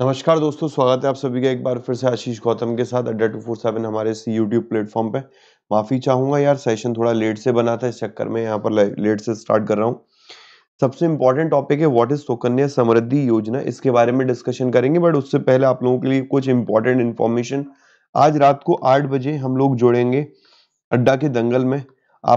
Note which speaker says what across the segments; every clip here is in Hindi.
Speaker 1: नमस्कार दोस्तों स्वागत है आप सभी का एक बार फिर से आशीष गौतम के साथ
Speaker 2: अड्डा टू फोर सेवन हमारे इस यूट्यूब प्लेटफॉर्म पे माफ़ी चाहूंगा यार सेशन थोड़ा लेट से बना था इस चक्कर में यहाँ पर लेट से स्टार्ट कर रहा हूँ सबसे इंपॉर्टेंट टॉपिक है व्हाट इज सुकन्या समृद्धि योजना इसके बारे में डिस्कशन करेंगे बट उससे पहले आप लोगों के लिए कुछ इंपॉर्टेंट इन्फॉर्मेशन आज रात को आठ बजे हम लोग जुड़ेंगे अड्डा के दंगल में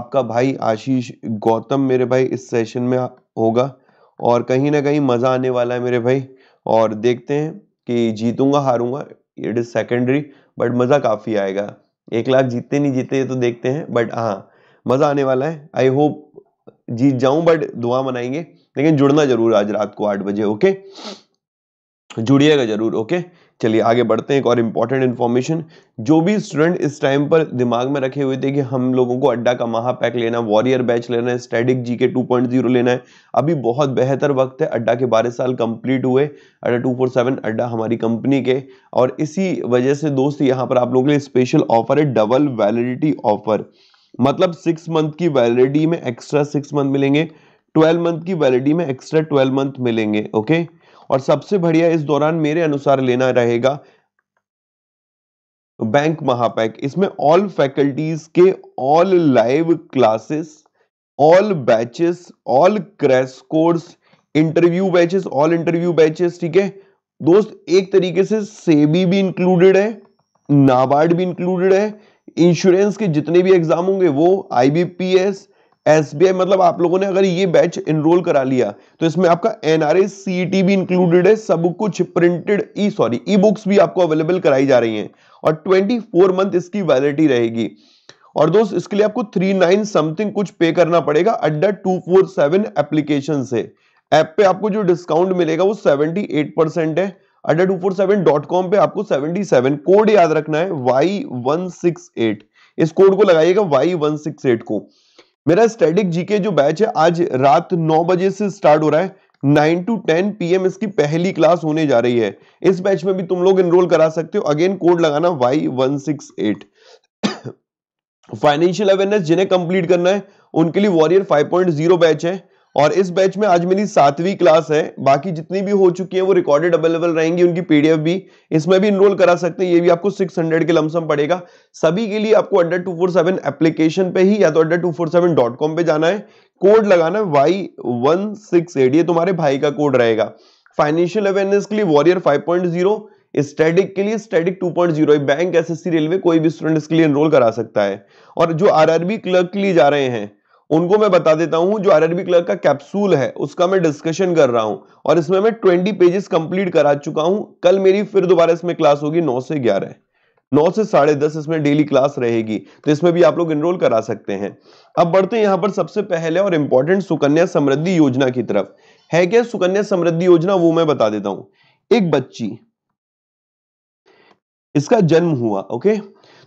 Speaker 2: आपका भाई आशीष गौतम मेरे भाई इस सेशन में होगा और कहीं ना कहीं मज़ा आने वाला है मेरे भाई और देखते हैं कि जीतूंगा हारूंगा इट इज़ सेकेंडरी बट मज़ा काफ़ी आएगा एक लाख जीतते नहीं जीते तो देखते हैं बट हाँ मज़ा आने वाला है आई होप जीत जाऊं बट दुआ मनाएंगे लेकिन जुड़ना जरूर आज रात को आठ बजे ओके जुड़िएगा जरूर ओके चलिए आगे बढ़ते हैं एक और इम्पॉर्टेंट इन्फॉर्मेशन जो भी स्टूडेंट इस टाइम पर दिमाग में रखे हुए थे कि हम लोगों को अड्डा का महापैक लेना वॉरियर बैच लेना है स्टैटिक जी के टू लेना है अभी बहुत बेहतर वक्त है अड्डा के बारह साल कंप्लीट हुए अड्डा टू फोर सेवन अड्डा हमारी कंपनी के और इसी वजह से दोस्त यहाँ पर आप लोगों के लिए स्पेशल ऑफर है डबल वैलिडिटी ऑफर मतलब सिक्स मंथ की वैलिडिटी में एक्स्ट्रा सिक्स मंथ मिलेंगे ट्वेल्व मंथ की वैलिडिटी में एक्स्ट्रा ट्वेल्व मंथ मिलेंगे ओके okay? और सबसे बढ़िया इस दौरान मेरे अनुसार लेना रहेगा बैंक महापैक इसमें ऑल फैकल्टीज के all live classes all batches all crash course interview batches all interview batches ठीक है दोस्त एक तरीके से सेबी भी इंक्लूडेड है नाबार्ड भी इंक्लूडेड है इंश्योरेंस के जितने भी एग्जाम होंगे वो आईबीपीएस एस मतलब आप लोगों ने अगर ये बैच इनरोल करा लिया तो इसमें आपका एनआरए सीईटी भी इंक्लूडेड है सब कुछ printed e sorry e books भी आपको अवेलेबल कराई जा रही हैं और 24 मंथ इसकी वैलिडिटी रहेगी और दोस्त इसके लिए आपको थ्री नाइन समथिंग कुछ पे करना पड़ेगा Adda two four seven application से ऐप पे आपको जो डिस्काउंट मिलेगा वो सेवेंटी एट परसेंट है Adda two four seven dot com पे आपको सेवेंटी सेवन कोड याद रखना है वाई वन सिक्स एट इस कोड को लगाइएगा वाई वन सिक्स एट को मेरा स्टैटिक जीके जो बैच है आज रात नौ बजे से स्टार्ट हो रहा है नाइन टू टेन पीएम इसकी पहली क्लास होने जा रही है इस बैच में भी तुम लोग एनरोल करा सकते हो अगेन कोड लगाना Y one six eight financial awareness जिन्हें कंप्लीट करना है उनके लिए वॉरियर 5.0 बैच है और इस बैच में आज मेरी सातवीं क्लास है बाकी जितनी भी हो चुकी है वो रिकॉर्डेड अवेलेबल रहेंगी उनकी पीडीएफ भी इसमें भी इनरोल करा सकते हैं ये भी आपको 600 के लमसम पड़ेगा सभी के लिए आपको अड्डा टू फोर सेवन एप्लीकेशन पे ही या तो Adda two four seven dot com पे जाना है कोड लगाना है वाई वन सिक्स एट ये तुम्हारे भाई का कोड रहेगा फाइनेंशियल अवेयरनेस के लिए warrior five point zero static के लिए static zero bank C railway कोई भी स्टूडेंट इसके लिए एनरोल करा सकता है और जो आरबी क्लर्क के लिए जा रहे हैं उनको मैं बता देता हूं जो आरआरबी क्लर्क का कैप्सूल है उसका मैं डिस्कशन कर रहा हूं और इसमें मैं ट्वेंटी पेजेस कंप्लीट करा चुका हूं कल मेरी फिर दोबारा इसमें क्लास होगी नौ से ग्यारह नौ से साढ़े दस इसमें डेली क्लास रहेगी तो इसमें भी आप लोग इनरोल करा सकते हैं अब बढ़ते हैं यहां पर सबसे पहले और इंपॉर्टेंट सुकन्या समृद्धि योजना की तरफ है क्या सुकन्या समृद्धि योजना वो मैं बता देता हूं एक बच्ची इसका जन्म हुआ ओके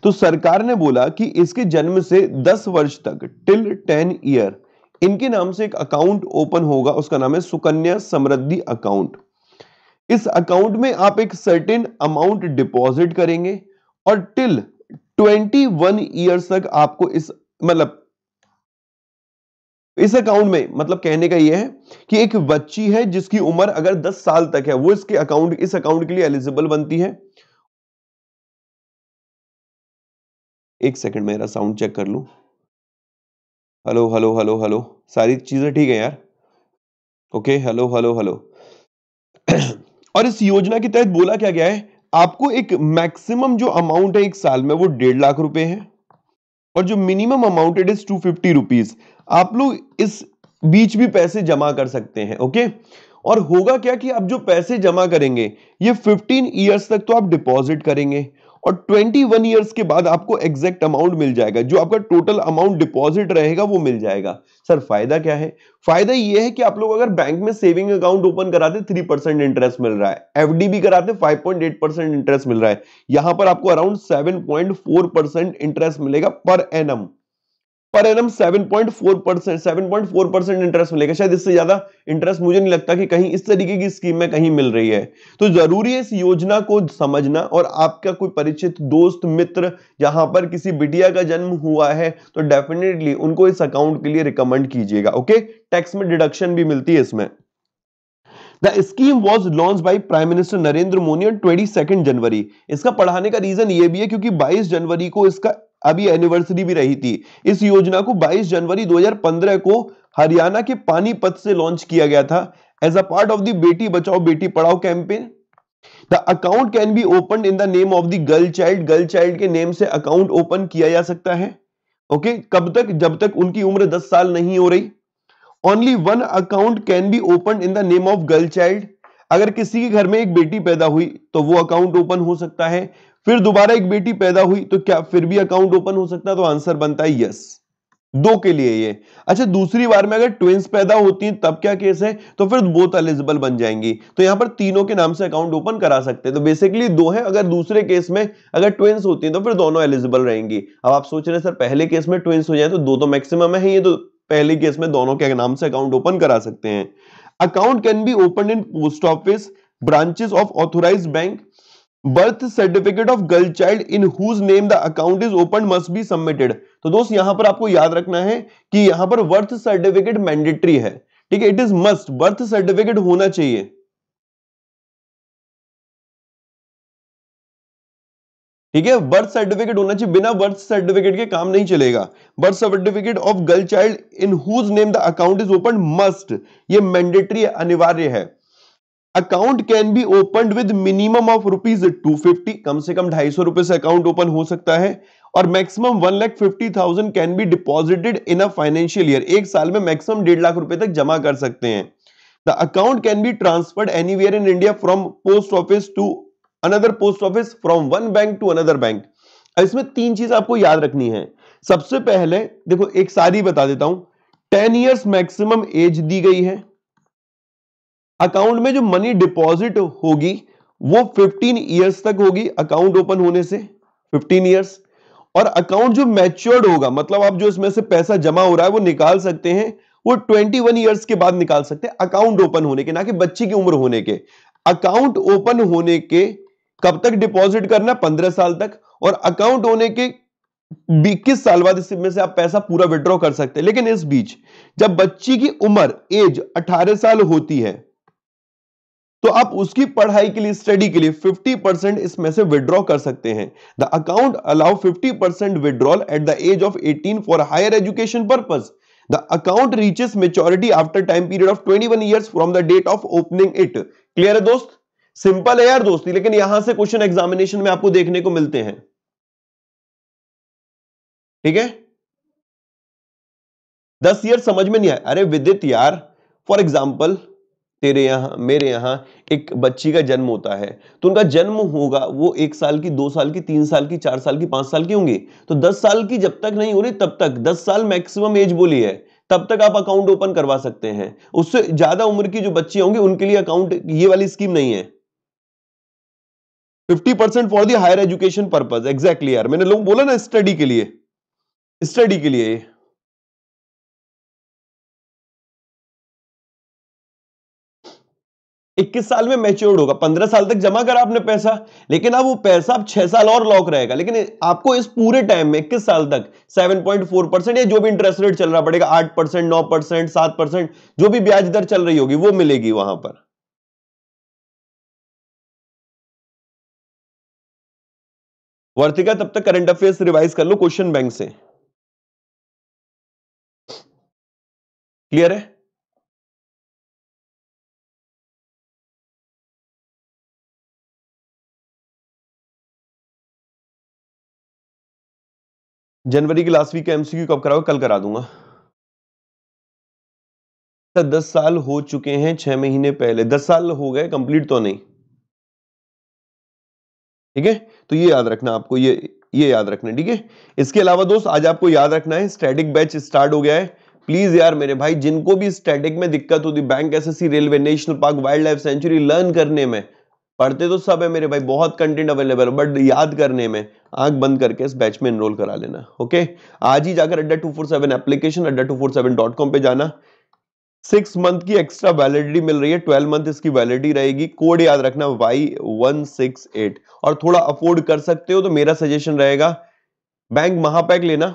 Speaker 2: तो सरकार ने बोला कि इसके जन्म से 10 वर्ष तक टिल 10 ईयर इनके नाम से एक अकाउंट ओपन होगा उसका नाम है सुकन्या समृद्धि अकाउंट इस अकाउंट में आप एक सर्टेन अमाउंट डिपॉजिट करेंगे और टिल 21 ईयर्स तक आपको इस मतलब इस अकाउंट में मतलब कहने का यह है कि एक बच्ची है जिसकी उम्र अगर 10
Speaker 1: साल तक है वो इसके अकाउंट इस अकाउंट के लिए एलिजिबल बनती है एक सेकंड मेरा साउंड चेक कर लूँ हेलो हेलो हेलो हेलो सारी चीज़ें ठीक है यार ओके हेलो हेलो हेलो
Speaker 2: और इस योजना के तहत बोला क्या गया है आपको एक मैक्सिमम जो अमाउंट है एक साल में वो डेढ़ लाख रुपए है और जो minimum amount it is two fifty rupees आप लोग इस बीच भी पैसे जमा कर सकते हैं ओके और होगा क्या कि आप जो पैसे जमा करेंगे ये 15 इयर्स तक तो आप डिपॉजिट करेंगे और 21 इयर्स के बाद आपको एग्जैक्ट अमाउंट मिल जाएगा जो आपका टोटल अमाउंट डिपॉजिट रहेगा वो मिल जाएगा सर फायदा क्या है फायदा ये है कि आप लोग अगर बैंक में सेविंग अकाउंट ओपन कराते थ्री परसेंट इंटरेस्ट मिल रहा है एफडी भी कराते five point eight percent interest मिल रहा है यहां पर आपको around seven point four percent interest मिलेगा per annum per annum seven point four percent seven point four percent interest मिलेगा शायद इससे ज्यादा इंटरेस्ट मुझे नहीं लगता कि कहीं इस तरीके की स्कीम में कहीं मिल रही है तो जरूरी है इस योजना को समझना और आपका कोई परिचित दोस्त मित्र जहां पर किसी बिटिया का जन्म हुआ है तो डेफिनेटली उनको इस अकाउंट के लिए रिकमेंड कीजिएगा ओके टैक्स में डिडक्शन भी मिलती है इसमें the scheme was launch by prime minister Narendra Modi on twenty second January इसका पढ़ाने का रीजन ये भी है क्योंकि 22 जनवरी को इसका अभी एनिवर्सरी भी रही थी इस योजना को 22 जनवरी 2015 को हरियाणा के पानीपत से लॉन्च किया गया था as a part of the Beti Bachao Beti Padhao campaign the account can be open in the name of the girl child girl child के नेम से अकाउंट ओपन किया जा सकता है ओके okay? कब तक जब तक उनकी उम्र 10 साल नहीं हो रही only one account can be open in the name of girl child अगर किसी के घर में एक बेटी पैदा हुई तो वो अकाउंट ओपन हो सकता है फिर दोबारा एक बेटी पैदा हुई तो क्या फिर भी अकाउंट ओपन हो सकता है तो आंसर बनता है यस दो के लिए ये अच्छा दूसरी बार में अगर ट्विंस पैदा होती हैं तब क्या केस है तो फिर बोथ एलिजिबल बन जाएंगी तो यहां पर तीनों के नाम से अकाउंट ओपन करा सकते हैं तो बेसिकली दो है अगर दूसरे केस में अगर ट्विंस होती हैं तो फिर दोनों एलिजिबल रहेंगी अब आप सोच रहे हैं सर पहले केस में ट्विंस हो जाए तो दो तो मैक्सिमम है ये तो पहले केस में दोनों के नाम से अकाउंट ओपन करा सकते हैं account can be open in post office branches of authorise bank birth certificate of girl child in whose name the account is open must be submitted तो दोस्त यहां पर आपको याद रखना है कि यहां पर
Speaker 1: बर्थ सर्टिफिकेट मैंडेटरी है ठीक है it is must birth certificate होना चाहिए ठीक है बर्थ सर्टिफिकेट होना चाहिए बिना बर्थ सर्टिफिकेट के काम नहीं चलेगा birth certificate of girl child
Speaker 2: in whose name the account is open must ये मैंडेटरी अनिवार्य है account can be open with minimum of rupees two fifty कम से कम ढाई सौ रुपए से अकाउंट ओपन हो सकता है और maximum one lakh fifty thousand can be deposited in a financial year एक साल में मैक्सिमम डेढ़ लाख रुपए तक जमा कर सकते हैं the account can be transferred any in India from post office to another post office from one bank to another bank इसमें तीन चीज आपको याद रखनी है सबसे पहले देखो एक सारी बता देता हूं टेन ईयर्स मैक्सिमम एज दी गई है अकाउंट में जो मनी डिपॉजिट होगी वो 15 इयर्स तक होगी अकाउंट ओपन होने से 15 इयर्स और अकाउंट जो मैच्योर्ड होगा मतलब आप जो इसमें से पैसा जमा हो रहा है वो निकाल सकते हैं वो 21 इयर्स के बाद निकाल सकते हैं अकाउंट ओपन होने के ना कि बच्ची की उम्र होने के अकाउंट ओपन होने के कब तक डिपॉजिट करना पंद्रह साल तक और अकाउंट होने के इक्कीस साल बाद इसमें से आप पैसा पूरा विड्रॉ कर सकते हैं लेकिन इस बीच जब बच्ची की उम्र एज अठारह साल होती है तो आप उसकी पढ़ाई के लिए स्टडी के लिए 50 परसेंट इसमें से विड्रॉ कर सकते हैं the account allow 50 percent withdrawal at the age of 18 for higher education purpose the account reaches maturity after time period of 21 years from the date of opening it clear
Speaker 1: है दोस्त सिंपल है यार दोस्ती लेकिन यहां से क्वेश्चन एग्जामिनेशन में आपको देखने को मिलते हैं ठीक है दस ईयर समझ में नहीं आया अरे विदित यार फॉर एग्जाम्पल तेरे यहां मेरे यहां
Speaker 2: एक बच्ची का जन्म होता है तो उनका जन्म होगा वो एक साल की दो साल की तीन साल की चार साल की पांच साल की होंगी तो दस साल की जब तक नहीं हो रही तब तक दस साल मैक्सिमम एज बोली है तब तक आप अकाउंट ओपन करवा सकते हैं उससे ज्यादा उम्र की जो बच्चे होंगे उनके लिए अकाउंट ये वाली
Speaker 1: स्कीम नहीं है fifty percent for the higher education purpose exactly यार मैंने लोग बोला ना स्टडी के लिए स्टडी के लिए ये इक्कीस साल में मैच्योर्ड होगा पंद्रह साल तक जमा करा आपने पैसा लेकिन अब वो पैसा अब छह साल और लॉक रहेगा लेकिन
Speaker 2: आपको इस पूरे टाइम में इक्कीस साल तक सेवन पॉइंट फोर परसेंट या जो भी इंटरेस्ट रेट चल रहा पड़ेगा आठ
Speaker 1: परसेंट नौ परसेंट सात परसेंट जो भी ब्याज दर चल रही होगी वो मिलेगी वहां पर वर्तिका तब तक करंट अफेयर्स रिवाइज कर लो क्वेश्चन बैंक से क्लियर है जनवरी की लास्ट वीक का एमसीक्यू कब कराओ कल करा दूंगा अच्छा, दस साल हो चुके हैं छह महीने पहले दस साल हो गए कंप्लीट तो नहीं ठीक है तो ये याद रखना आपको ये
Speaker 2: ये याद रखना ठीक है इसके अलावा दोस्त आज आपको याद रखना है स्टैटिक बैच स्टार्ट हो गया है प्लीज यार मेरे भाई जिनको भी स्टैटिक में दिक्कत होती bank SSC railway national park wildlife sanctuary learn करने में पढ़ते तो सब है मेरे भाई बहुत कंटेंट अवेलेबल है बट याद करने में आंख बंद करके इस बैच में एनरोल करा लेना ओके आज ही जाकर Adda two four seven application Adda two four seven dot com पर जाना सिक्स मंथ की एक्स्ट्रा वैलिडिटी मिल रही है ट्वेल्व मंथ इसकी वैलिडिटी रहेगी कोड याद रखना वाई वन सिक्स एट और थोड़ा अफोर्ड कर सकते हो तो मेरा सजेशन रहेगा बैंक महापैक लेना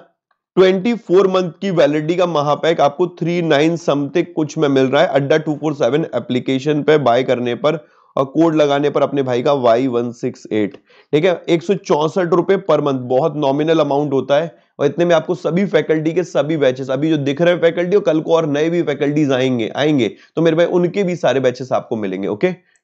Speaker 2: ट्वेंटी फोर मंथ की वैलिडिटी का महापैक आपको थ्री नाइन समथिंग कुछ में मिल रहा है Adda two four seven application पे बाय करने पर और कोड लगाने पर अपने भाई का वाई वन सिक्स एट ठीक है एक सौ चौसठ रुपए पर मंथ बहुत नॉमिनल अमाउंट होता है और इतने में आपको सभी फैकल्टी के सभी बैचेस अभी जो दिख रहे हैं फैकल्टी
Speaker 1: और कल को और नए भी फैकल्टीज आएंगे आएंगे तो मेरे भाई उनके भी सारे बैचेस आपको मिलेंगे ओके